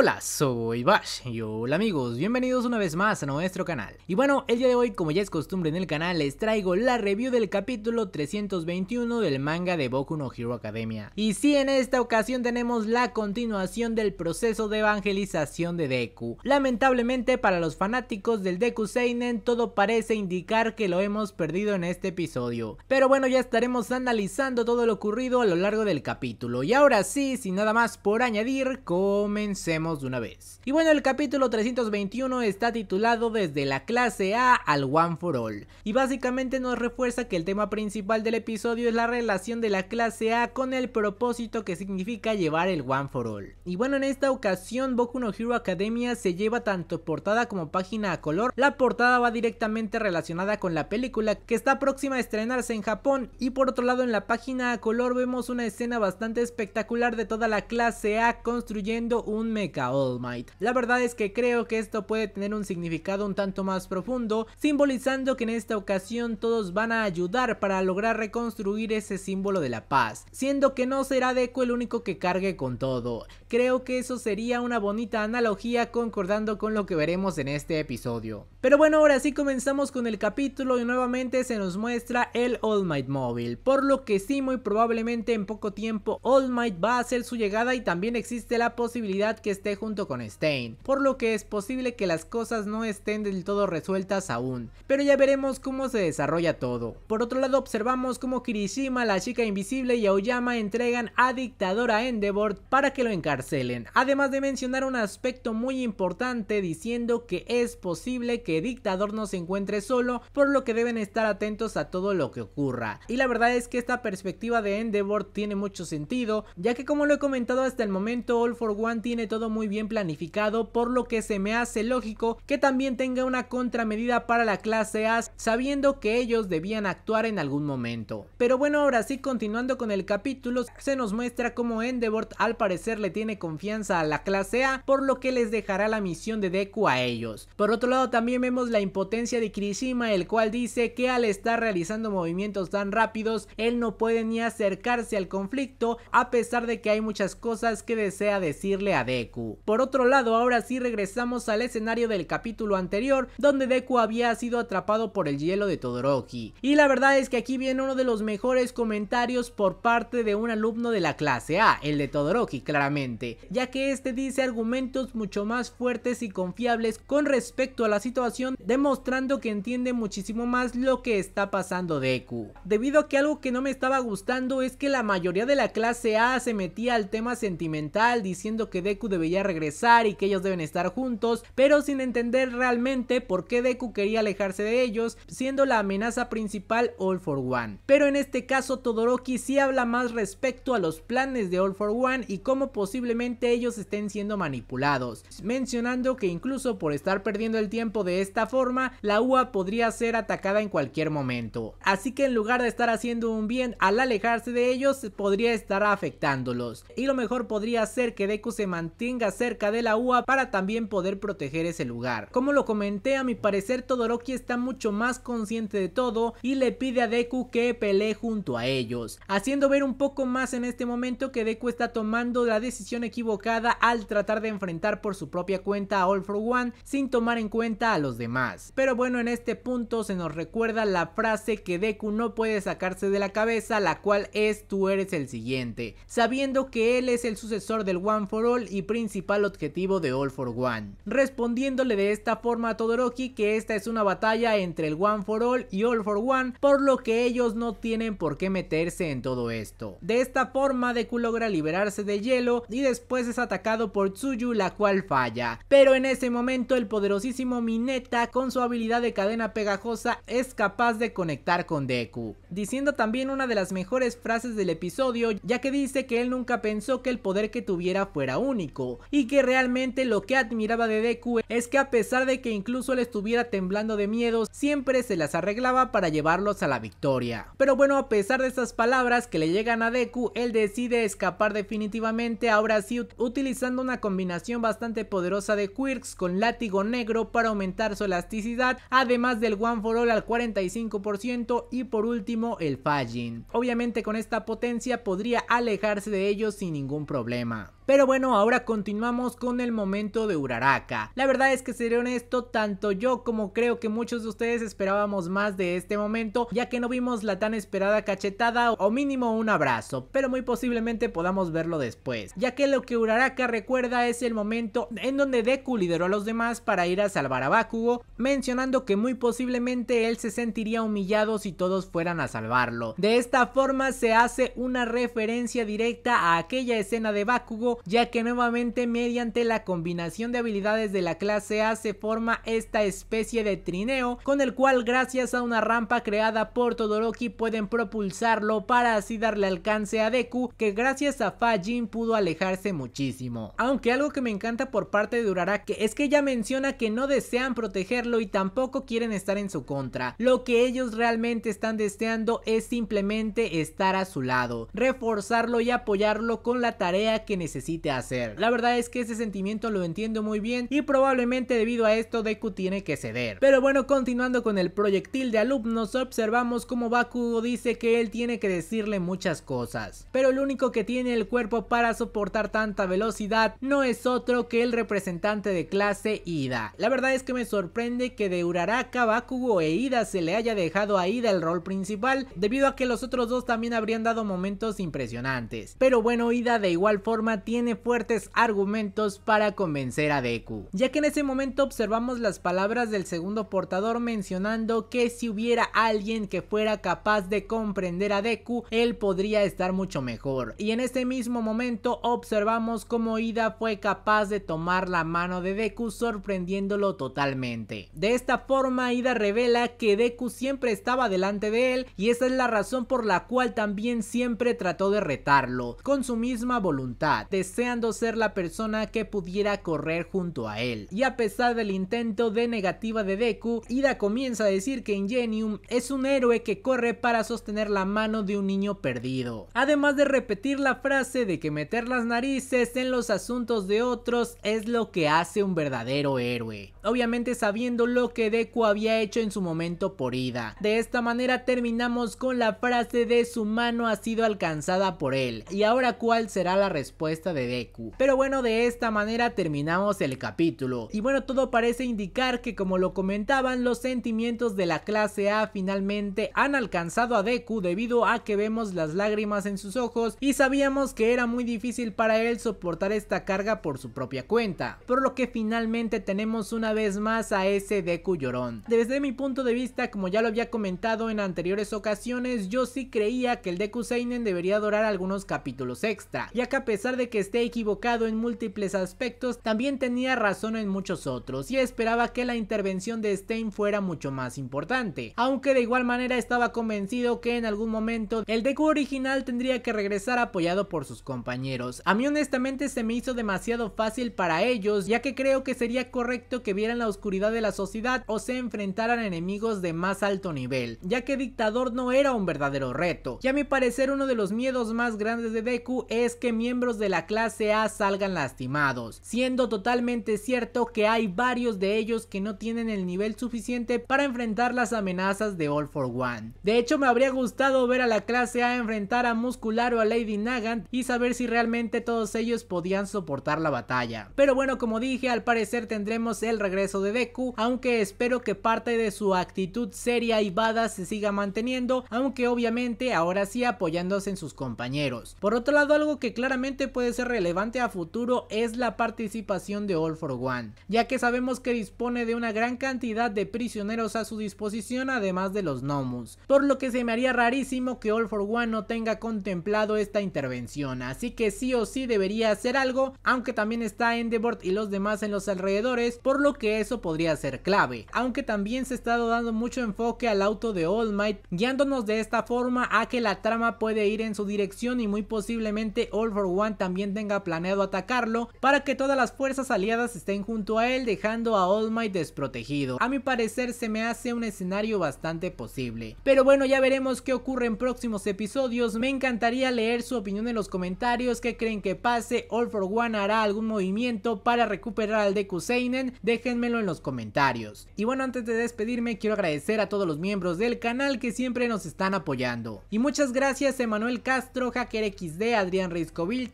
Hola, soy Bash y hola amigos, bienvenidos una vez más a nuestro canal. Y bueno, el día de hoy, como ya es costumbre en el canal, les traigo la review del capítulo 321 del manga de Boku no Hero Academia. Y sí, en esta ocasión tenemos la continuación del proceso de evangelización de Deku. Lamentablemente para los fanáticos del Deku Seinen, todo parece indicar que lo hemos perdido en este episodio. Pero bueno, ya estaremos analizando todo lo ocurrido a lo largo del capítulo. Y ahora sí, sin nada más por añadir, comencemos de una vez. Y bueno, el capítulo 321 está titulado Desde la clase A al One for All. Y básicamente nos refuerza que el tema principal del episodio es la relación de la clase A con el propósito que significa llevar el One for All. Y bueno, en esta ocasión Boku no Hero Academia se lleva tanto portada como página a color. La portada va directamente relacionada con la película que está próxima a estrenarse en Japón y por otro lado en la página a color vemos una escena bastante espectacular de toda la clase A construyendo un mecanismo a All Might. La verdad es que creo que esto puede tener un significado un tanto más profundo, simbolizando que en esta ocasión todos van a ayudar para lograr reconstruir ese símbolo de la paz, siendo que no será Deku el único que cargue con todo. Creo que eso sería una bonita analogía concordando con lo que veremos en este episodio. Pero bueno, ahora sí comenzamos con el capítulo y nuevamente se nos muestra el All Might móvil, por lo que sí muy probablemente en poco tiempo All Might va a hacer su llegada y también existe la posibilidad que esté junto con Stein, por lo que es posible que las cosas no estén del todo resueltas aún, pero ya veremos cómo se desarrolla todo. Por otro lado observamos cómo Kirishima, la chica invisible y Aoyama entregan a Dictador a Endeavor para que lo encarcelen, además de mencionar un aspecto muy importante diciendo que es posible que dictador no se encuentre solo, por lo que deben estar atentos a todo lo que ocurra. Y la verdad es que esta perspectiva de Endeavor tiene mucho sentido, ya que como lo he comentado hasta el momento, All for One tiene todo muy bien planificado, por lo que se me hace lógico que también tenga una contramedida para la clase A, sabiendo que ellos debían actuar en algún momento. Pero bueno, ahora sí, continuando con el capítulo, se nos muestra cómo Endeavor al parecer le tiene confianza a la clase A, por lo que les dejará la misión de Deku a ellos. Por otro lado, también vemos la impotencia de Kirishima, el cual dice que al estar realizando movimientos tan rápidos, él no puede ni acercarse al conflicto, a pesar de que hay muchas cosas que desea decirle a Deku. Por otro lado, ahora sí regresamos al escenario del capítulo anterior, donde Deku había sido atrapado por el hielo de Todoroki. Y la verdad es que aquí viene uno de los mejores comentarios por parte de un alumno de la clase A, el de Todoroki claramente, ya que este dice argumentos mucho más fuertes y confiables con respecto a la situación, demostrando que entiende muchísimo más lo que está pasando Deku. Debido a que algo que no me estaba gustando es que la mayoría de la clase A se metía al tema sentimental diciendo que Deku debería regresar y que ellos deben estar juntos, pero sin entender realmente por qué Deku quería alejarse de ellos, siendo la amenaza principal All for One. Pero en este caso Todoroki sí habla más respecto a los planes de All for One y cómo posiblemente ellos estén siendo manipulados, mencionando que incluso por estar perdiendo el tiempo de esta forma, la UA podría ser atacada en cualquier momento. Así que en lugar de estar haciendo un bien, al alejarse de ellos podría estar afectándolos. Y lo mejor podría ser que Deku se mantenga cerca de la UA para también poder proteger ese lugar. Como lo comenté, a mi parecer Todoroki está mucho más consciente de todo y le pide a Deku que pelee junto a ellos, haciendo ver un poco más en este momento que Deku está tomando la decisión equivocada al tratar de enfrentar por su propia cuenta a All For One sin tomar en cuenta a los demás. Pero bueno, en este punto se nos recuerda la frase que Deku no puede sacarse de la cabeza, la cual es tú eres el siguiente, sabiendo que él es el sucesor del One For All y Prince principal objetivo de All for One. Respondiéndole de esta forma a Todoroki que esta es una batalla entre el One for All y All for One, por lo que ellos no tienen por qué meterse en todo esto. De esta forma Deku logra liberarse de hielo y después es atacado por Tsuyu la cual falla. Pero en ese momento el poderosísimo Mineta con su habilidad de cadena pegajosa es capaz de conectar con Deku. Diciendo también una de las mejores frases del episodio ya que dice que él nunca pensó que el poder que tuviera fuera único y que realmente lo que admiraba de Deku es que a pesar de que incluso él estuviera temblando de miedo, siempre se las arreglaba para llevarlos a la victoria. Pero bueno, a pesar de estas palabras que le llegan a Deku, él decide escapar definitivamente, ahora sí utilizando una combinación bastante poderosa de quirks con látigo negro para aumentar su elasticidad, además del One for All al 45% y por último el Fajin. Obviamente con esta potencia podría alejarse de ellos sin ningún problema. Pero bueno, ahora continuamos con el momento de Uraraka. La verdad es que seré honesto, tanto yo como creo que muchos de ustedes esperábamos más de este momento, ya que no vimos la tan esperada cachetada o mínimo un abrazo, pero muy posiblemente podamos verlo después, ya que lo que Uraraka recuerda es el momento en donde Deku lideró a los demás para ir a salvar a Bakugo, mencionando que muy posiblemente él se sentiría humillado si todos fueran a salvarlo. De esta forma se hace una referencia directa a aquella escena de Bakugo ya que nuevamente mediante la combinación de habilidades de la clase A se forma esta especie de trineo, con el cual gracias a una rampa creada por Todoroki pueden propulsarlo para así darle alcance a Deku, que gracias a Fajin pudo alejarse muchísimo. Aunque algo que me encanta por parte de Uraraka es que ella menciona que no desean protegerlo y tampoco quieren estar en su contra. Lo que ellos realmente están deseando es simplemente estar a su lado, reforzarlo y apoyarlo con la tarea que necesita hacer. La verdad es que ese sentimiento lo entiendo muy bien y probablemente debido a esto Deku tiene que ceder. Pero bueno, continuando con el proyectil de alumnos, observamos como Bakugo dice que él tiene que decirle muchas cosas. Pero el único que tiene el cuerpo para soportar tanta velocidad no es otro que el representante de clase Ida. La verdad es que me sorprende que de Uraraka, Bakugo e Ida se le haya dejado a Ida el rol principal, debido a que los otros dos también habrían dado momentos impresionantes. Pero bueno, Ida de igual forma tiene tiene fuertes argumentos para convencer a Deku, ya que en ese momento observamos las palabras del segundo portador mencionando que si hubiera alguien que fuera capaz de comprender a Deku, él podría estar mucho mejor. Y en ese mismo momento observamos cómo Ida fue capaz de tomar la mano de Deku sorprendiéndolo totalmente. De esta forma Ida revela que Deku siempre estaba delante de él y esa es la razón por la cual también siempre trató de retarlo, con su misma voluntad deseando ser la persona que pudiera correr junto a él. Y a pesar del intento de negativa de Deku, Ida comienza a decir que Ingenium es un héroe que corre para sostener la mano de un niño perdido. Además de repetir la frase de que meter las narices en los asuntos de otros es lo que hace un verdadero héroe. Obviamente sabiendo lo que Deku había hecho en su momento por Ida. De esta manera terminamos con la frase de su mano ha sido alcanzada por él. Y ahora cuál será la respuesta de Deku. Pero bueno, de esta manera terminamos el capítulo. Y bueno, todo parece indicar que como lo comentaban, los sentimientos de la clase A finalmente han alcanzado a Deku debido a que vemos las lágrimas en sus ojos y sabíamos que era muy difícil para él soportar esta carga por su propia cuenta. Por lo que finalmente tenemos una vez más a ese Deku llorón. Desde mi punto de vista, como ya lo había comentado en anteriores ocasiones, yo sí creía que el Deku Seinen debería durar algunos capítulos extra, ya que a pesar de que esté equivocado en múltiples aspectos, también tenía razón en muchos otros y esperaba que la intervención de Stein fuera mucho más importante, aunque de igual manera estaba convencido que en algún momento el Deku original tendría que regresar apoyado por sus compañeros. A mí honestamente se me hizo demasiado fácil para ellos, ya que creo que sería correcto que vieran la oscuridad de la sociedad o se enfrentaran a enemigos de más alto nivel, ya que dictador no era un verdadero reto. Y a mi parecer uno de los miedos más grandes de Deku es que miembros de la clase A salgan lastimados, siendo totalmente cierto que hay varios de ellos que no tienen el nivel suficiente para enfrentar las amenazas de All for One. De hecho me habría gustado ver a la clase A enfrentar a Muscular o a Lady Nagant y saber si realmente todos ellos podían soportar la batalla. Pero bueno como dije al parecer tendremos el regreso de Deku, aunque espero que parte de su actitud seria y vada se siga manteniendo, aunque obviamente ahora sí apoyándose en sus compañeros. Por otro lado algo que claramente puede relevante a futuro es la participación de All for One, ya que sabemos que dispone de una gran cantidad de prisioneros a su disposición además de los Nomus, por lo que se me haría rarísimo que All for One no tenga contemplado esta intervención, así que sí o sí debería hacer algo, aunque también está Endeavor y los demás en los alrededores, por lo que eso podría ser clave, aunque también se ha estado dando mucho enfoque al auto de All Might, guiándonos de esta forma a que la trama puede ir en su dirección y muy posiblemente All for One también tenga planeado atacarlo para que todas las fuerzas aliadas estén junto a él dejando a All Might desprotegido. A mi parecer se me hace un escenario bastante posible. Pero bueno ya veremos qué ocurre en próximos episodios. Me encantaría leer su opinión en los comentarios. ¿Qué creen que pase? ¿All for One hará algún movimiento para recuperar al de Seinen? Déjenmelo en los comentarios. Y bueno antes de despedirme quiero agradecer a todos los miembros del canal que siempre nos están apoyando. Y muchas gracias Emanuel Castro, Hacker XD, Adrián Riscovil,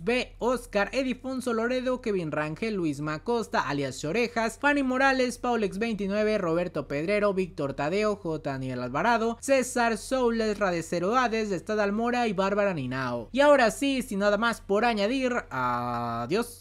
B, Oscar, Edifonso Loredo, Kevin Rangel, Luis Macosta, alias Orejas, Fanny Morales, Paulex29, Roberto Pedrero, Víctor Tadeo, J. Daniel Alvarado, César Soules, Radecero Hades, Estad Almora y Bárbara Ninao. Y ahora sí, sin nada más por añadir, adiós.